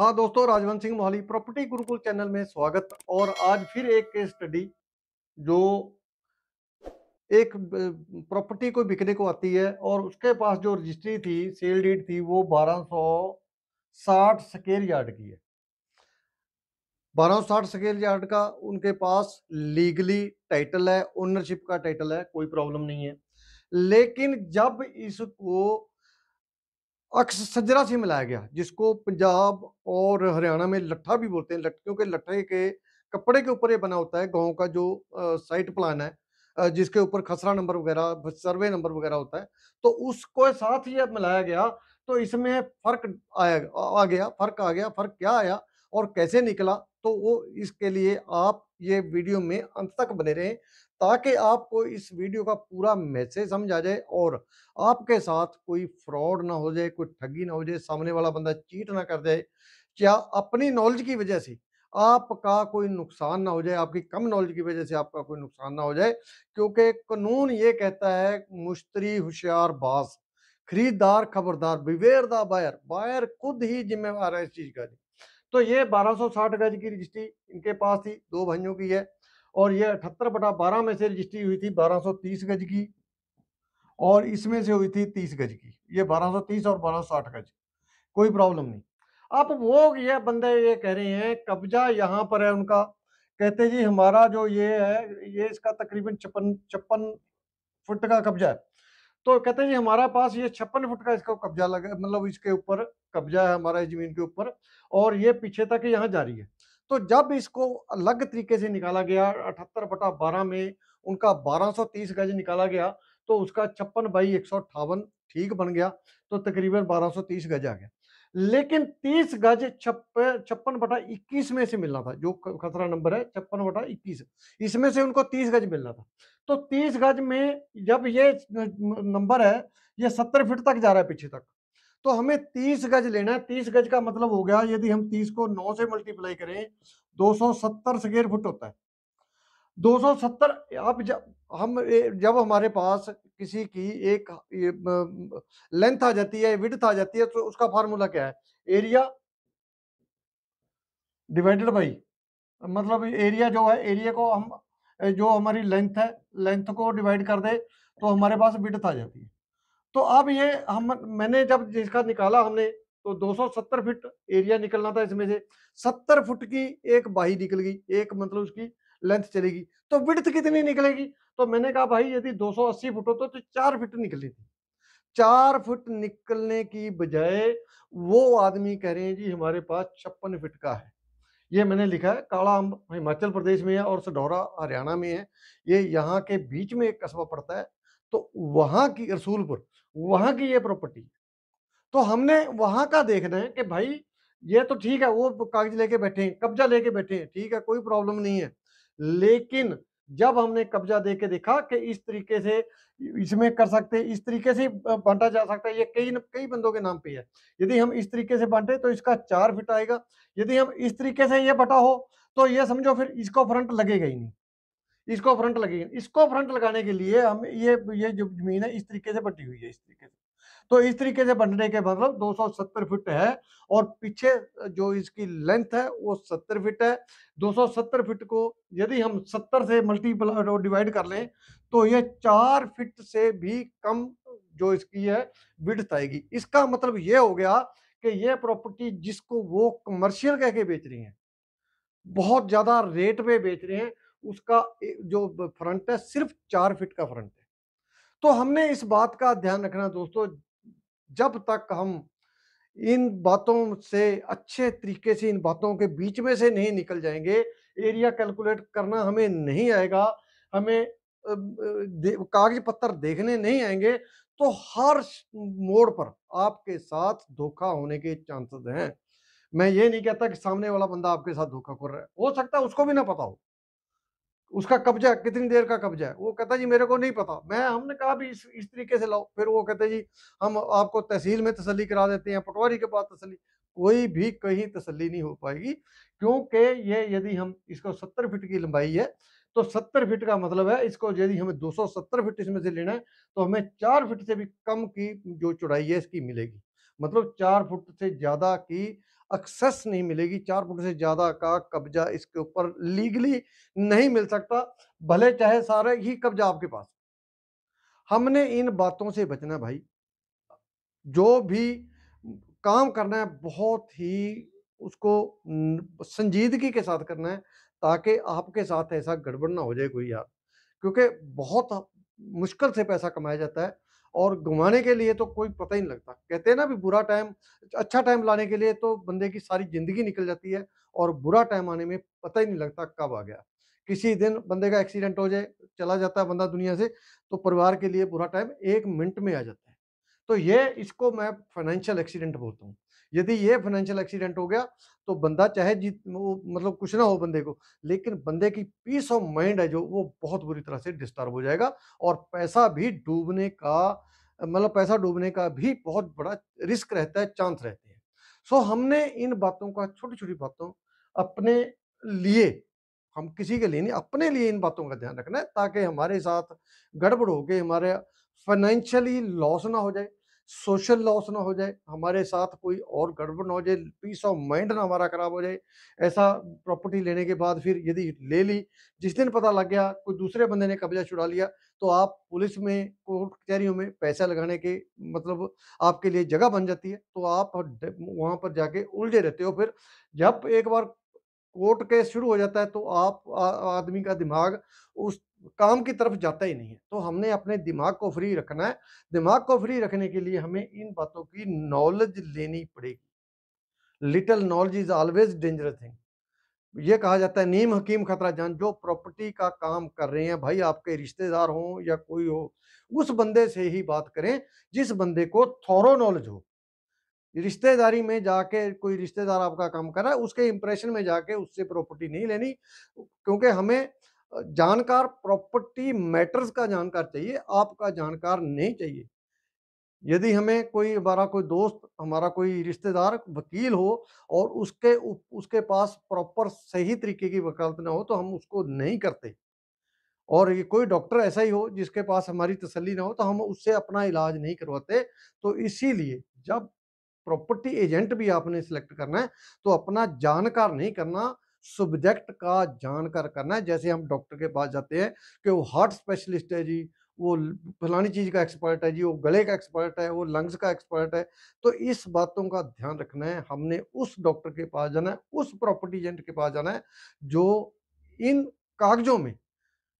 हाँ दोस्तों Rajwant Singh Mohali property Gurukul channel में स्वागत और आज फिर एक केस स्टडी जो एक प्रॉपर्टी को बिकने को आती है और उसके पास जो रजिस्ट्री थी सेल डेट थी वो 1260 स्केल यार्ड की है 1260 स्केल यार्ड का उनके पास लीगली टाइटल है ओनरशिप का टाइटल है कोई प्रॉब्लम नहीं है लेकिन जब इसको अक्स सजरा से मिलाया गया जिसको पंजाब और हरियाणा में लट्ठा भी बोलते हैं लट क्योंकि लट्ठे के कपड़े के ऊपर ये बना होता है गाँव का जो साइट प्लान है जिसके ऊपर खसरा नंबर वगैरह सर्वे नंबर वगैरह होता है तो उसको साथ ही अब मिलाया गया तो इसमें फर्क आया आ गया फर्क आ गया फर्क क्या आया और कैसे निकला तो वो इसके लिए आप ये वीडियो में अंत तक बने रहें ताकि आपको इस वीडियो का पूरा मैसेज समझ आ जाए और आपके साथ कोई फ्रॉड ना हो जाए कोई ठगी ना हो जाए सामने वाला बंदा चीट ना कर जाए क्या अपनी नॉलेज की वजह से आपका कोई नुकसान ना हो जाए आपकी कम नॉलेज की वजह से आपका कोई नुकसान ना हो जाए क्योंकि कानून ये कहता है मुश्तरी होशियार बास खरीदार खबरदार बिवेर द बायर बायर खुद ही जिम्मेवार है इस चीज़ का तो ये 1260 गज की रजिस्ट्री इनके पास थी दो भाइयों की है और ये अठहत्तर बटा बारह में से रजिस्ट्री हुई थी बारह तीस गज की और इसमें से हुई थी तीस गज की ये तीस और 1260 गज कोई प्रॉब्लम नहीं अब वो ये बंदे ये कह रहे हैं कब्जा यहाँ पर है उनका कहते जी हमारा जो ये है ये इसका तकरीबन छप्पन छप्पन फुट का कब्जा है तो कहते जी हमारा पास ये छप्पन फुट का इसका कब्जा लगा मतलब इसके ऊपर कब्जा है हमारा जमीन के ऊपर और ये पीछे तक यहाँ जारी है तो जब इसको अलग तरीके से निकाला गया अठहत्तर बटा बारह में उनका 1230 गज निकाला गया तो उसका छप्पन बाई एक ठीक बन गया तो तकरीबन 1230 गज आ गया लेकिन 30 गज छप्पन बटा इक्कीस में से मिलना था जो खतरा नंबर है छप्पन बटा इक्कीस इसमें से उनको 30 गज मिलना था तो 30 गज में जब ये नंबर है ये 70 फीट तक जा रहा है पीछे तक तो हमें 30 गज लेना है 30 गज का मतलब हो गया यदि हम 30 को 9 से मल्टीप्लाई करें 270 स्क्वेयर फुट होता है 270 आप जब हम जब हमारे पास किसी की एक लेंथ आ जाती है विड्थ आ जाती है तो उसका फार्मूला क्या है एरिया डिवाइडेड बाई मतलब एरिया जो है एरिया को हम जो हमारी लेंथ है लेंथ को डिवाइड कर दे तो हमारे पास विड्थ आ जाती है तो अब ये हम मैंने जब जिसका निकाला हमने तो 270 फीट एरिया निकलना था इसमें से 70 फुट की एक बाही निकल गई एक मतलब उसकी लेंथ चलेगी तो विड्थ कितनी निकलेगी तो मैंने कहा भाई यदि 280 फुट होता तो, तो चार फिट निकली थी चार फुट निकलने की बजाय वो आदमी कह रहे हैं जी हमारे पास छप्पन फिट का है ये मैंने लिखा है काला अम्ब हिमाचल प्रदेश में है और सडौरा हरियाणा में है ये यहाँ के बीच में एक कस्बा पड़ता है तो वहां की रसूलपुर वहां की ये प्रॉपर्टी तो हमने वहां का देखना है कि भाई ये तो ठीक है वो कागज लेके बैठे हैं कब्जा लेके बैठे हैं ठीक है कोई प्रॉब्लम नहीं है लेकिन जब हमने कब्जा दे के देखा कि इस तरीके से इसमें कर सकते हैं इस तरीके से बांटा जा सकता है ये कई कई बंदों के नाम पे है यदि हम इस तरीके से बांटे तो इसका चार फिट आएगा यदि हम इस तरीके से ये बटा हो तो ये समझो फिर इसको फ्रंट लगेगा ही नहीं इसको फ्रंट लगेगी इसको फ्रंट लगाने के लिए हम ये ये जो जमीन है इस तरीके से बटी हुई है इस तरीके से तो इस तरीके से बनने के मतलब 270 फीट है और पीछे जो इसकी लेंथ है वो 70 फीट है 270 फीट को यदि हम 70 से मल्टीपल डिवाइड कर लें तो ये चार फीट से भी कम जो इसकी है विड्थ आएगी इसका मतलब ये हो गया कि ये प्रॉपर्टी जिसको वो कमर्शियल कह के बेच रही हैं बहुत ज़्यादा रेट पे बेच रहे हैं उसका जो फ्रंट है सिर्फ चार फिट का फ्रंट है तो हमने इस बात का ध्यान रखना दोस्तों जब तक हम इन बातों से अच्छे तरीके से इन बातों के बीच में से नहीं निकल जाएंगे एरिया कैलकुलेट करना हमें नहीं आएगा हमें कागज पत्थर देखने नहीं आएंगे तो हर मोड़ पर आपके साथ धोखा होने के चांसेस हैं मैं ये नहीं कहता कि सामने वाला बंदा आपके साथ धोखा कर रहा है हो सकता है उसको भी ना पता हो उसका कब्जा कितनी देर का कब्जा है वो कहता जी मेरे को नहीं पता मैं हमने कहा भी इस इस तरीके से लाओ फिर वो कहते जी हम आपको तहसील में तसली करा देते हैं पटवारी के पास तसली कोई भी कहीं तसली नहीं हो पाएगी क्योंकि ये यदि हम इसको सत्तर फिट की लंबाई है तो सत्तर फिट का मतलब है इसको यदि हमें दो सौ सत्तर फिट इसमें से लेना है तो हमें चार फिट से भी कम की जो चौड़ाई है इसकी मिलेगी मतलब चार फुट से ज़्यादा की एक्सेस नहीं मिलेगी चार फुट से ज़्यादा का कब्जा इसके ऊपर लीगली नहीं मिल सकता भले चाहे सारे ही कब्जा आपके पास हमने इन बातों से बचना भाई जो भी काम करना है बहुत ही उसको संजीदगी के साथ करना है ताकि आपके साथ ऐसा गड़बड़ ना हो जाए कोई यार क्योंकि बहुत मुश्किल से पैसा कमाया जाता है और घुमाने के लिए तो कोई पता ही नहीं लगता कहते हैं ना भी बुरा टाइम अच्छा टाइम लाने के लिए तो बंदे की सारी ज़िंदगी निकल जाती है और बुरा टाइम आने में पता ही नहीं लगता कब आ गया किसी दिन बंदे का एक्सीडेंट हो जाए चला जाता है बंदा दुनिया से तो परिवार के लिए बुरा टाइम एक मिनट में आ जाता है तो ये इसको मैं फाइनेंशियल एक्सीडेंट बोलता हूँ यदि ये फाइनेंशियल एक्सीडेंट हो गया तो बंदा चाहे जीत वो मतलब कुछ ना हो बंदे को लेकिन बंदे की पीस ऑफ माइंड है जो वो बहुत बुरी तरह से डिस्टर्ब हो जाएगा और पैसा भी डूबने का मतलब पैसा डूबने का भी बहुत बड़ा रिस्क रहता है चांस रहते हैं सो हमने इन बातों का छोटी छोटी बातों अपने लिए हम किसी के लिए नहीं अपने लिए इन बातों का ध्यान रखना है ताकि हमारे साथ गड़बड़ हो के हमारे फाइनेंशियली लॉस ना हो जाए सोशल लॉस ना हो जाए हमारे साथ कोई और गड़बड़ ना हो जाए पीस ऑफ माइंड ना हमारा खराब हो जाए ऐसा प्रॉपर्टी लेने के बाद फिर यदि ले ली जिस दिन पता लग गया कोई दूसरे बंदे ने कब्जा छुड़ा लिया तो आप पुलिस में कोर्ट कचहरियों में पैसा लगाने के मतलब आपके लिए जगह बन जाती है तो आप वहाँ पर जाके उलझे रहते हो फिर जब एक बार कोर्ट केस शुरू हो जाता है तो आप आदमी का दिमाग उस काम की तरफ जाता ही नहीं है तो हमने अपने दिमाग को फ्री रखना है दिमाग को फ्री रखने के लिए हमें इन बातों की नॉलेज लेनी पड़ेगी little knowledge is always dangerous thing ये कहा जाता है नीम हकीम खतरा जान जो प्रॉपर्टी का काम कर रहे हैं भाई आपके रिश्तेदार हो या कोई हो उस बंदे से ही बात करें जिस बंदे को थोरो नॉलेज हो रिश्तेदारी में जाके कोई रिश्तेदार आपका काम कर रहा है उसके इंप्रेशन में जाके उससे प्रॉपर्टी नहीं लेनी क्योंकि हमें जानकार प्रॉपर्टी मैटर्स का जानकार चाहिए आपका जानकार नहीं चाहिए यदि हमें कोई हमारा कोई दोस्त हमारा कोई रिश्तेदार वकील हो और उसके उसके पास प्रॉपर सही तरीके की वकालत ना हो तो हम उसको नहीं करते और ये कोई डॉक्टर ऐसा ही हो जिसके पास हमारी तसल्ली ना हो तो हम उससे अपना इलाज नहीं करवाते तो इसीलिए जब प्रॉपर्टी एजेंट भी आपने सिलेक्ट करना है तो अपना जानकार नहीं करना सब्जेक्ट का जानकर करना है जैसे हम डॉक्टर के पास जाते हैं कि वो हार्ट स्पेशलिस्ट है जी वो फलानी चीज़ का एक्सपर्ट है जी वो गले का एक्सपर्ट है वो लंग्स का एक्सपर्ट है तो इस बातों का ध्यान रखना है हमने उस डॉक्टर के पास जाना है उस प्रॉपर्टी एजेंट के पास जाना है जो इन कागजों में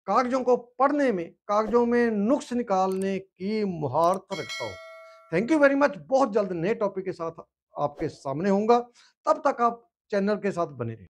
कागजों को पढ़ने में कागजों में नुक्स निकालने की महारत रखता हो थैंक यू वेरी मच बहुत जल्द नए टॉपिक के साथ आपके सामने होंगे तब तक आप चैनल के साथ बने रहें